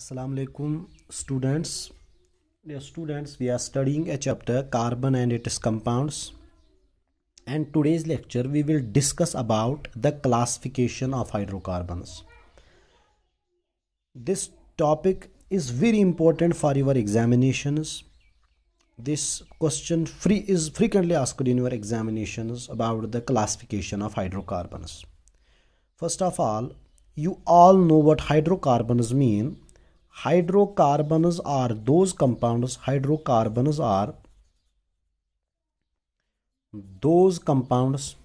assalamu alaikum students dear students we are studying a chapter carbon and its compounds and today's lecture we will discuss about the classification of hydrocarbons this topic is very important for your examinations this question free is frequently asked in your examinations about the classification of hydrocarbons first of all you all know what hydrocarbons mean hydrocarbons are those compounds hydrocarbons are those compounds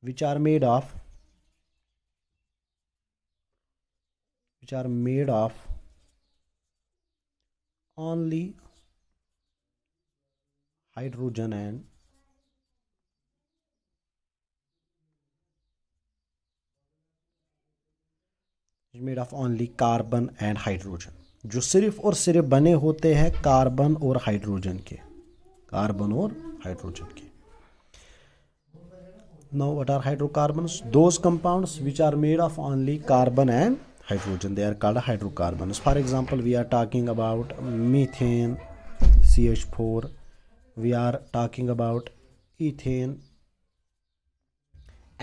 which are made of which are made of only hydrogen and made of only carbon and hydrogen जो सिर्फ और सिर्फ बने होते हैं carbon और hydrogen के carbon और हाइड्रोजन के know what are hydrocarbon those compound which are made of only carbon and hydrogen they are called hydrocarbon for example we are talking about methane C H four we are talking about ethane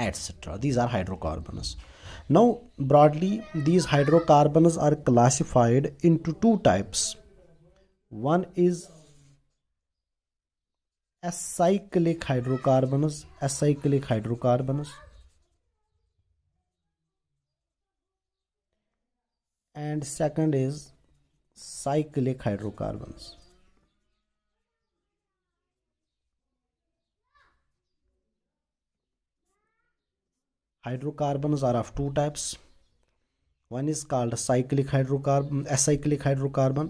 etcetera these are hydrocarbons Now, broadly, these hydrocarbons are classified into two types. One is acyclic hydrocarbons, acyclic hydrocarbons, and second is cyclic hydrocarbons. hydrocarbons are of two types one is called cyclic hydrocarbon uh, acyclic hydrocarbon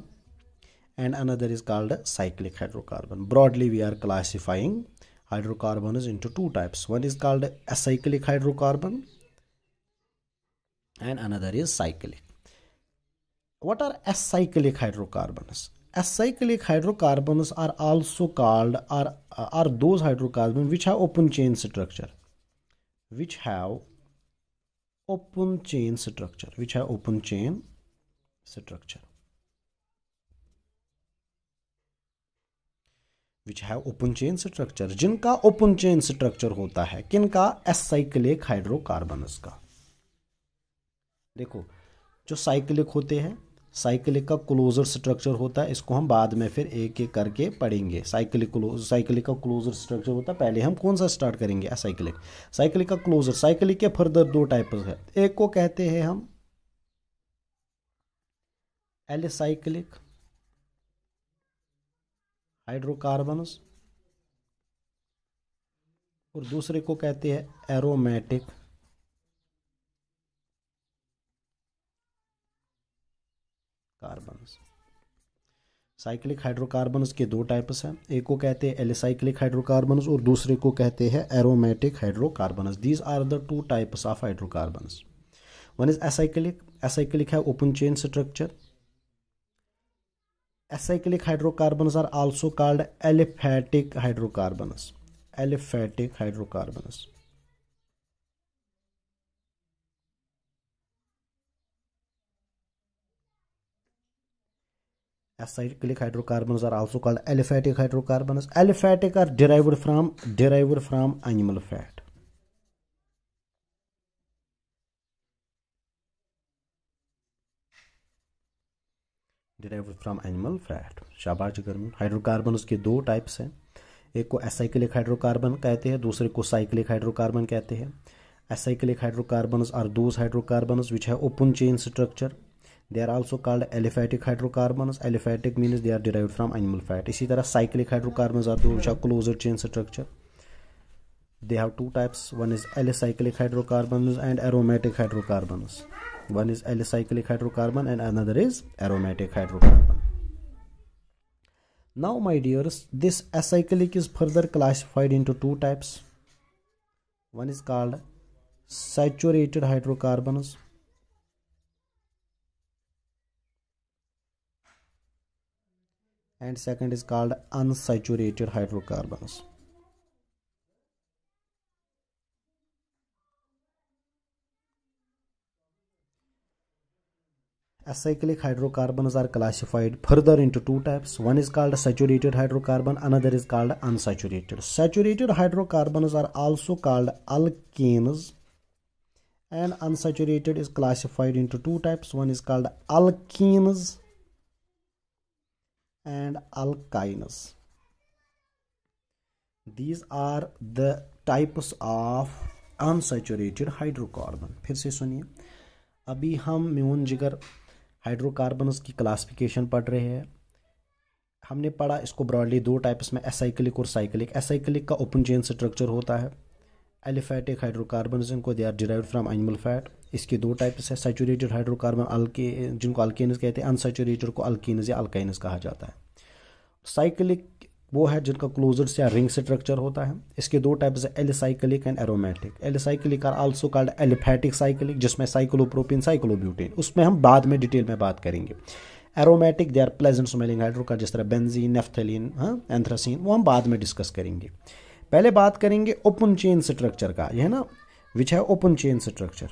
and another is called cyclic hydrocarbon broadly we are classifying hydrocarbons into two types one is called acyclic hydrocarbon and another is cyclic what are acyclic hydrocarbons acyclic hydrocarbons are also called are are those hydrocarbons which have open chain structure which have open chain structure which have open chain structure which have open chain structure जिनका open chain structure होता है किन का S cyclic hydrocarbon का देखो जो cyclic होते हैं साइकिलिक का क्लोजर स्ट्रक्चर होता है इसको हम बाद में फिर एक एक करके पढ़ेंगे साइकिलिक क्लोज साइकिलिक का क्लोजर स्ट्रक्चर होता है पहले हम कौन सा स्टार्ट करेंगे असाइकिलिक साइकिलिक का क्लोजर साइकिलिक के फर्दर दो टाइप है एक को कहते हैं हम एलिसाइक्लिक हाइड्रोकार्बन और दूसरे को कहते हैं एरोमेटिक साइक्लिक हाइड्रोकार्बन के दो टाइप्स हैं एक को कहते हैं एलिसाइक्लिक हाइड्रोकार्बन और दूसरे को कहते हैं aromatic hydrocarbon these are the two types of hydrocarbon one is acyclic acyclic है open chain structure acyclic hydrocarbon are also called aliphatic hydrocarbon aliphatic hydrocarbon acyclic hydrocarbons are also called aliphatic hydrocarbons aliphatic are derived from derived from animal fat derive from animal fat शाबाश गर्मी hydrocarbon उसके दो types हैं एक को acyclic hydrocarbon कहते हैं दूसरे को साइक्लिक हाइड्रोकार्बन कहते हैं acyclic hydrocarbon are those hydrocarbon which है open chain structure they are also called aliphatic hydrocarbons aliphatic means they are derived from animal fat इसी तरह cyclic hydrocarbons are those which have closer chain structure they have two types one is alicyclic hydrocarbons and aromatic hydrocarbons one is alicyclic hydrocarbon and another is aromatic hydrocarbon now my dears this acyclic is further classified into two types one is called saturated hydrocarbons and second is called unsaturated hydrocarbons acyclic hydrocarbons are classified further into two types one is called saturated hydrocarbon another is called unsaturated saturated hydrocarbons are also called alkenes and unsaturated is classified into two types one is called alkenes and alkynes these are the types of unsaturated hydrocarbon फिर से सुनिए अभी हम म्यून जिगर hydrocarbons की classification पढ़ रहे हैं हमने पढ़ा इसको ब्रॉडली दो टाइप्स में एसाइक्लिक और साइक्लिक एसाइक्लिक का ओपन चेन स्ट्रक्चर होता है एलिफैटिक हाइड्रोकार्बन इनको they are derive from animal fat इसके दो टाइप्स है सैचुरेटेड हाइड्रोकार्बन अल्के जिनको अल्केनस कहते हैं अनसेचुरेटेड को अल्केनस या अल्काइनस कहा जाता है साइकिलिक वो है जिनका क्लोजर्स या रिंग स्ट्रक्चर होता है इसके दो टाइप्स है alicyclic and aromatic alicyclic are also called aliphatic cyclic जिसमें साइक्लोप्रोपिन साइक्लोब्यूटेन उसमें हम बाद में डिटेल में बात करेंगे aromatic they are pleasant smelling hydrocarbon जिस तरह बेंजीन नेफ्थलिन हाँ एंथ्रासीन वो हम बाद में डिस्कस करेंगे पहले बात करेंगे ओपन चेन स्ट्रक्चर का यह ना विच है open chain structure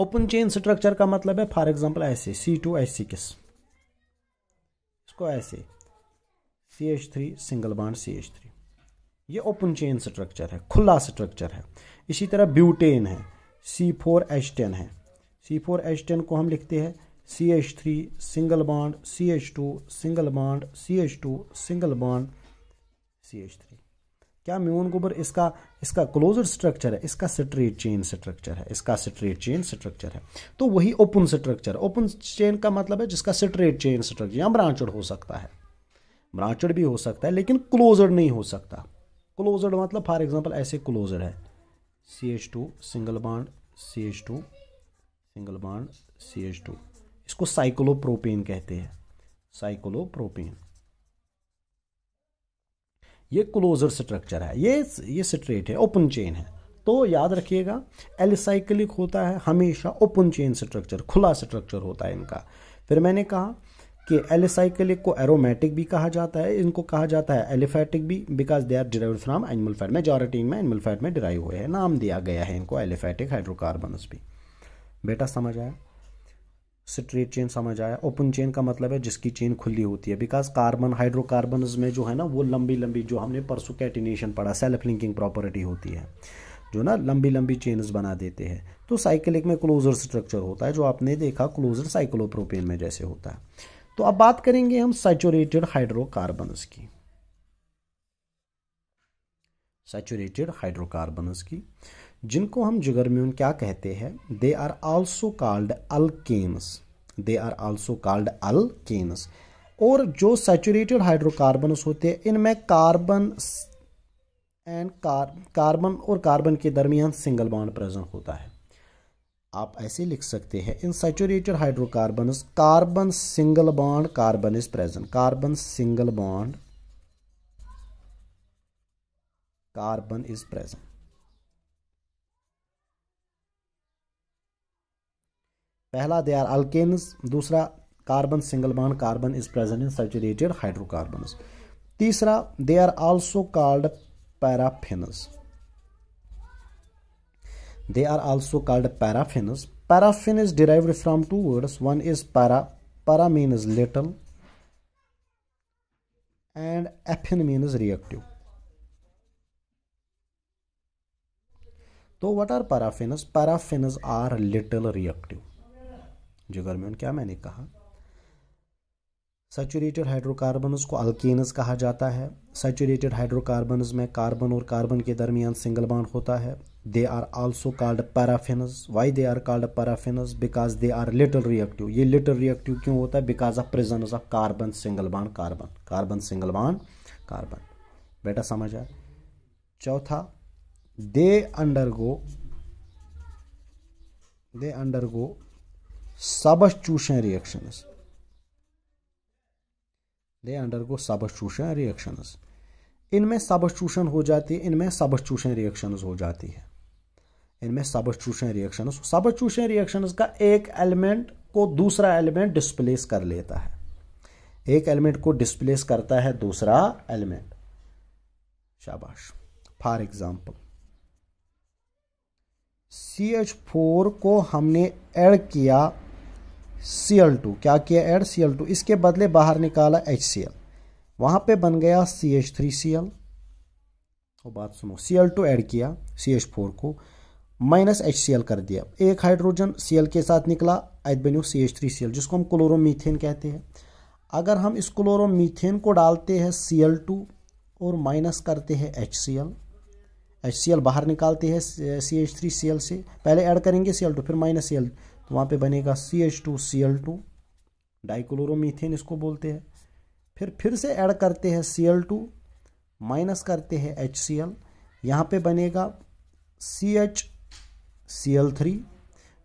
open chain structure का मतलब है फॉर एग्जाम्पल ऐसे सी टू एच किस इसको ऐसे C H three single bond C H three ये ओपन चेन स्ट्रक्चर है खुला स्ट्रक्चर है इसी तरह ब्यूटेन है सी फोर एच टेन है सी फोर एच टेन को हम लिखते हैं C H three single bond C H two single bond C H two single bond C H three क्या म्यून गोबर इसका इसका क्लोजर स्ट्रक्चर है इसका स्ट्रेट चेन स्ट्रक्चर है इसका स्ट्रेट चेन स्ट्रक्चर है तो वही ओपन स्ट्रक्चर ओपन चेन का मतलब है जिसका स्ट्रेट चेन स्ट्रक्चर या ब्रांचड हो सकता है ब्रांचड भी हो सकता है लेकिन क्लोजड नहीं हो सकता क्लोजड मतलब फॉर एग्जाम्पल ऐसे क्लोजड है सी H two single bond C H two single bond C H two इसको साइक्लोप्रोपेन कहते हैं साइक्लोप्रोपेन ये क्लोजर स्ट्रक्चर है ये ये स्ट्रेट है ओपन चेन है तो याद रखिएगा एलिसाइक्लिक होता है हमेशा ओपन चेन स्ट्रक्चर खुला स्ट्रक्चर होता है इनका फिर मैंने कहा कि एलिसाइक्लिक को एरोमेटिक भी कहा जाता है इनको कहा जाता है एलिफैटिक भी because they are derive from animal fat majority में एनिमल फैट में डिराइव हुए हैं नाम दिया गया है इनको एलिफैटिक हाइड्रोकार्बन भी बेटा समझ आया स्ट्रेट चेन समझ आया ओपन चेन का मतलब है जिसकी चेन खुली होती है बिकॉज कार्बन हाइड्रोकार्बन में जो है ना वो लंबी लंबी जो हमने परसों कैटिनेशन पढ़ा सेल्फ लिंकिंग प्रॉपर्टी होती है जो ना लंबी लंबी चेन्स बना देते हैं तो साइकिलिक में क्लोजर स्ट्रक्चर होता है जो आपने देखा क्लोजर साइक्लोप्रोपेन में जैसे होता है तो अब बात करेंगे हम सैचुरेटेड हाइड्रोकार्बन की सैचुरेटेड हाइड्रोकार्बन की जिनको हम जुगरम्यून क्या कहते हैं they are also called alkanes they are also called alkanes और जो सैचुरेटेड हाइड्रोकार्बन होते हैं इनमें कार्बन एंड कार्बन और कार्बन के दरमियान सिंगल बॉन्ड प्रेजेंट होता है आप ऐसे लिख सकते हैं in saturated hydrocarbon carbon single bond carbon is present carbon single bond carbon is present पहला दे आर अल्केन्स दूसरा carbon single bond carbon is present in saturated hydrocarbon तीसरा they are also called paraffins they are also called paraffin paraffin is derived from two words one is para para means little and affin means reactive तो what are paraffin paraffin are little reactive जिगर में क्या हाँ, मैंने कहा saturated hydrocarbons को अल्केनस कहा जाता है सैचुरेटेड हाइड्रोकार्बन्स में कार्बन और कार्बन के दरमियान सिंगल बॉन्ड होता है they are also called paraffins why they are called paraffins because they are little reactive ये लिटल रिएक्टिव क्यों होता है because of presence of carbon single bond carbon carbon single bond carbon बेटा समझ आए चौथा they undergo they undergo substitution reactions. They go substitution reaction इनमें substitution हो जाती है इनमें सबस्टूशन रिएक्शन हो जाती है इनमें सबस्टूशन रिएक्शंस सबस्टूशन रिएक्शन का एक एलिमेंट को दूसरा एलिमेंट डिस्प्लेस कर लेता है एक एलिमेंट को डिस्प्लेस करता है दूसरा एलिमेंट शाबाश for example C H four को हमने एड किया सी एल टू क्या किया ऐड सी एल टू इसके बदले बाहर निकाला एच सी एल वहाँ पर बन गया C H three C L और बात सुनो सी एल टू ऐड किया सी एच फोर को माइनस एच सी एल कर दिया एक हाइड्रोजन सी एल के साथ निकला अत बनो C H three C L जिसको हम क्लोरोमीथेन कहते हैं अगर हम इस क्लोरोमीथेन को डालते हैं सी एल टू और माइनस करते हैं H C L H C L बाहर निकालते हैं C H three C L से पहले ऐड करेंगे सी एल टू फिर माइनस सी एल तो वहाँ पे बनेगा C H two C L two dichloromethane इसको बोलते हैं फिर फिर से ऐड करते हैं सी एल टू माइनस करते हैं एच सी एल यहाँ पर बनेगा C H C L three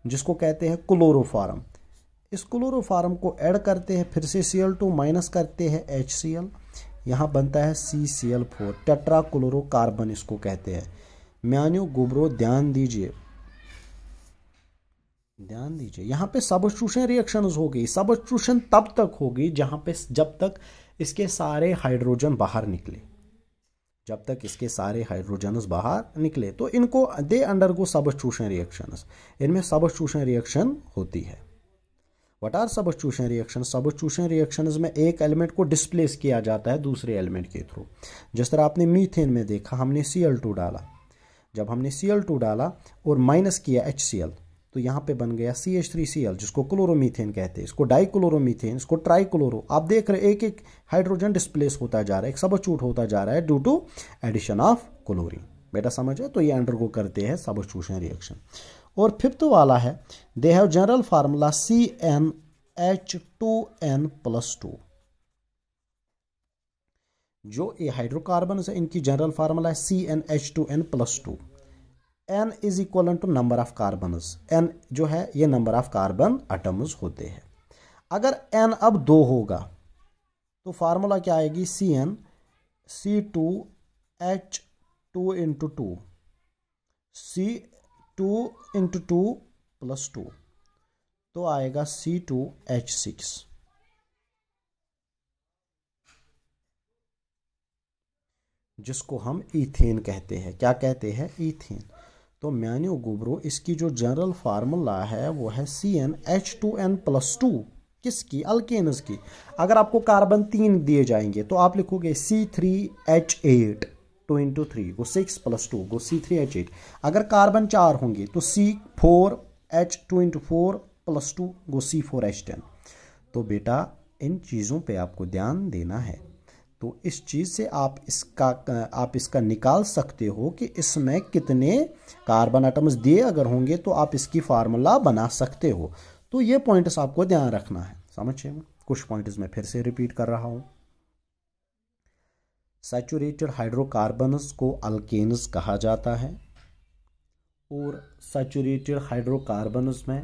जिसको कहते हैं क्लोरोफार्म इस क्लोरोफार्म को ऐड करते हैं फिर से सी एल टू माइनस करते हैं एच सी एल यहाँ बनता है C C L four tetra chloro carbon इसको कहते हैं म्यानियो गुबरो ध्यान दीजिए ध्यान दीजिए यहाँ पे सबस्ट्रूशन रिएक्शन होगी सबस्ट्रूशन तब तक होगी जहाँ पे जब तक इसके सारे हाइड्रोजन बाहर निकले जब तक इसके सारे हाइड्रोजन बाहर निकले तो इनको दे अंडर गो सबस्ट्रूशन रिएक्शन इनमें सबस्ट्रूशन रिएक्शन होती है what are substitution reaction substitution reaction में एक एलिमेंट को डिस्प्लेस किया जाता है दूसरे एलिमेंट के थ्रू जिस तरह आपने मीथेन में देखा हमने सी डाला जब हमने सी डाला और माइनस किया एच तो यहाँ पे बन गया C H three C L जिसको क्लोरोमीथेन कहते हैं इसको डाइक्लोरोमीथेन इसको ट्राइक्लोरो आप देख रहे एक एक हाइड्रोजन डिस्प्लेस होता जा रहा है एक सबस्टूट होता जा रहा है due to addition of chlorine बेटा समझ है तो ये अंडरगो करते हैं सबस्टूशन रिएक्शन और फिफ्थ वाला है they have general formula C N H two N plus two जो ये हाइड्रोकार्बन है इनकी जनरल फार्मूला है C N H two N plus two N is equal to number of carbon N जो है ये नंबर ऑफ कार्बन आटम्स होते हैं अगर एन अब दो होगा तो फार्मूला क्या आएगी C N C two H two into two C two into two plus two तो आएगा सी टू एच सिक्स जिसको हम इथेन कहते हैं क्या कहते हैं इथेन तो मैंने गोबरो इसकी जो जनरल फार्मूला है वो है C N H two N plus two किसकी अल्केनस की अगर आपको कार्बन तीन दिए जाएंगे तो आप लिखोगे C three H eight two into three go six plus two go C three H eight अगर कार्बन चार होंगे तो C four H two into four plus two go C four H ten तो बेटा इन चीज़ों पे आपको ध्यान देना है तो इस चीज़ से आप इसका आप इसका निकाल सकते हो कि इसमें कितने कार्बन आइटम्स दिए अगर होंगे तो आप इसकी फार्मूला बना सकते हो तो ये पॉइंट्स आपको ध्यान रखना है समझिए कुछ पॉइंट्स मैं फिर से रिपीट कर रहा हूँ सैचुरेटेड हाइड्रोकार्बन्स को अल्केन्स कहा जाता है और सैचुरेटेड हाइड्रोकार्बन्स में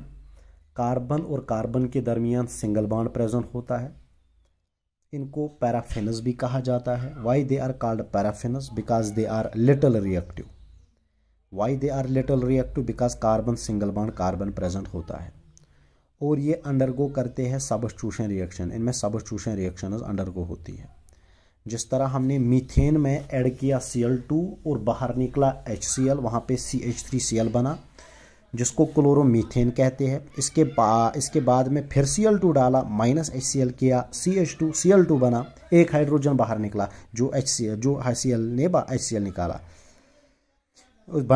कार्बन और कार्बन के दरमियान सिंगल बाड प्रेजेंट होता है इनको पैराफिनस भी कहा जाता है why they are called paraffins because they are little reactive why they are little reactive because carbon single bond carbon present होता है और ये अंडरगो करते हैं सबस्टूशन रिएक्शन इनमें सबस्टूशन रिएक्शन अंडरगो होती है जिस तरह हमने मीथेन में ऐड किया सी और बाहर निकला एच सी एल वहाँ पर सी एच थ्री सी बना जिसको क्लोरोमीथेन कहते हैं इसके बा इसके बाद में फिर सी एल टू डाला माइनस एच सी एल किया C H two C L two बना एक हाइड्रोजन बाहर निकला जो एच सी जो सी एल ने एच सी एल निकाला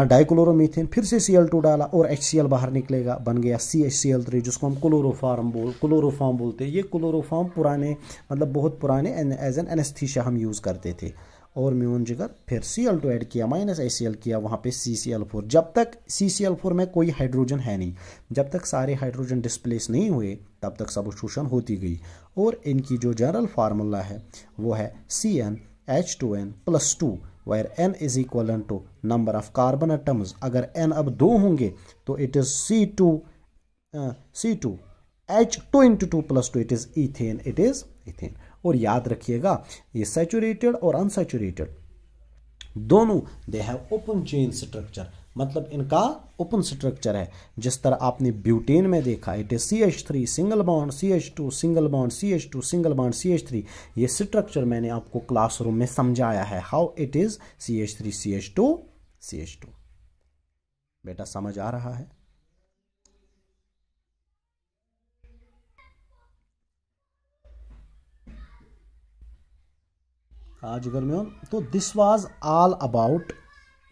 डाइक्लोरोमीथेन फिर से सी एल टू डाला और एच सी एल बाहर निकलेगा बन गया C H C L three जिसको हम क्लोरोफार्म बोल क्लोरोफार्म बोलते हैं ये क्लोरोफार्म पुराने मतलब बहुत पुराने एज एन एनेस्थीशिया हम यूज़ करते थे और म्यून जिगर फिर सी एल टू एड किया माइनस ए सी एल किया वहाँ पे सी सी एल फोर जब तक सी सी एल फोर में कोई हाइड्रोजन है नहीं जब तक सारे हाइड्रोजन डिस्प्लेस नहीं हुए तब तक सब शोषण होती गई और इनकी जो जनरल फार्मूला है वो है C N H two N plus two where N is equal to number of carbon atoms अगर एन अब दो होंगे तो it is C two C two H two into two plus two it is ethane it is ethane और याद रखिएगा ये saturated और अनसेचुरेटेड दोनों they have open chain structure मतलब इनका ओपन स्ट्रक्चर है जिस तरह आपने ब्यूटेन में देखा it is C H three single bond C H two single bond C H two single bond C H three ये स्ट्रक्चर मैंने आपको क्लासरूम में समझाया है how it is C H three C H two C H two बेटा समझ आ रहा है जिगर में तो this was all about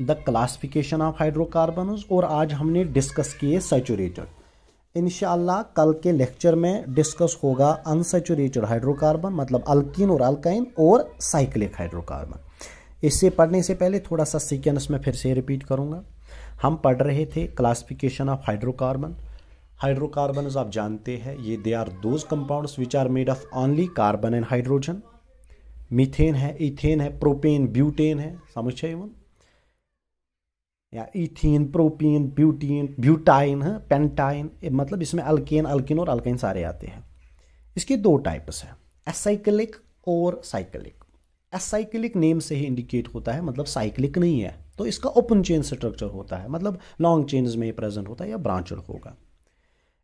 the classification of hydrocarbon और आज हमने डिस्कस किए सेचूरेटेड इन कल के लेक्चर में डिस्कस होगा अनसेचूरेटेड हाइड्रोकार्बन मतलब अल्किन और अल्काइन और साइक्लिक हाइड्रोकार्बन इससे पढ़ने से पहले थोड़ा सा सीक्वेंस में फिर से रिपीट करूँगा हम पढ़ रहे थे क्लासिफिकेशन ऑफ हाइड्रोकार्बन हाइड्रोकार्बन आप जानते हैं ये they are those compounds which are made of only carbon and hydrogen methane है इथेन है प्रोपेन ब्यूटेन है समझ या इथेन प्रोपेन ब्यूटीन ब्यूटाइन है पेंटाइन मतलब इसमें अल्केन अल्किन और अल्काइन सारे आते हैं इसके दो टाइप्स हैं एसाइक्लिक और साइक्लिक एसाइक्लिक नेम से ही इंडिकेट होता है मतलब साइक्लिक नहीं है तो इसका ओपन चेन स्ट्रक्चर होता है मतलब लॉन्ग चेन्स में प्रेजेंट होता है या ब्रांचड होगा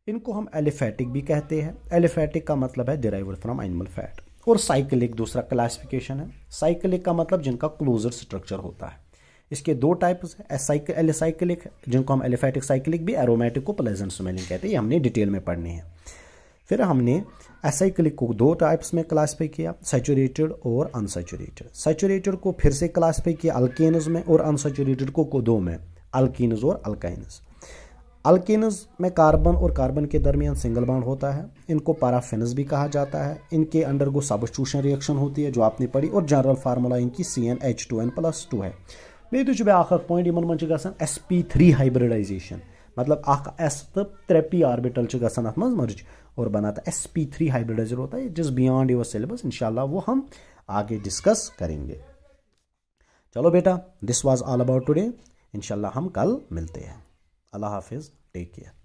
इनको हम एलिफैटिक भी कहते हैं एलिफैटिक का मतलब है डिराइव फ्रॉम एनिमल फैट और साइकिल एक दूसरा क्लासिफिकेशन है साइकिलिक का मतलब जिनका क्लोजर स्ट्रक्चर होता है इसके दो टाइप्स है साइकिल एलिसाइकिल जिनको हम एलिफेटिक साइकिलिक भी एरोमेटिक को प्लेजेंट स्मेलिंग कहते हैं ये हमने डिटेल में पढ़नी है फिर हमने एसाइकिलिक को दो टाइप्स में क्लासीफाई किया सेचुरेटेड और अनसेचुरेटेड सेचुरेटेड को फिर से क्लासीफाई किया अल्केनज में और अनसेचुरेटेड को, को दो में अल्किनज और अल्काइनज अल्किनज में कार्बन और कार्बन के दरमियान सिंगल बाउंड होता है इनको पाराफिनस भी कहा जाता है इनके अंडर गो सबस्टूशन रिएक्शन होती है जो आपने पढ़ी और जनरल फार्मूला इनकी C N H two N plus two है बेहतर तो बे आखिर पॉइंट इन मन एस पी थ्री हाइब्रिडाइजेशन मतलब अख एस तो त्रे पी आर्बिटल गसान अत मर्ज और बनाता एस पी थ्री हाइब्रिडाइजर होता है जिस बियॉन्ड योर सिलेबस इनशाला वो हम आगे डिस्कस करेंगे चलो बेटा this was all about today इनशाला हम कल मिलते हैं अल्लाह हाफिज़ टेक केयर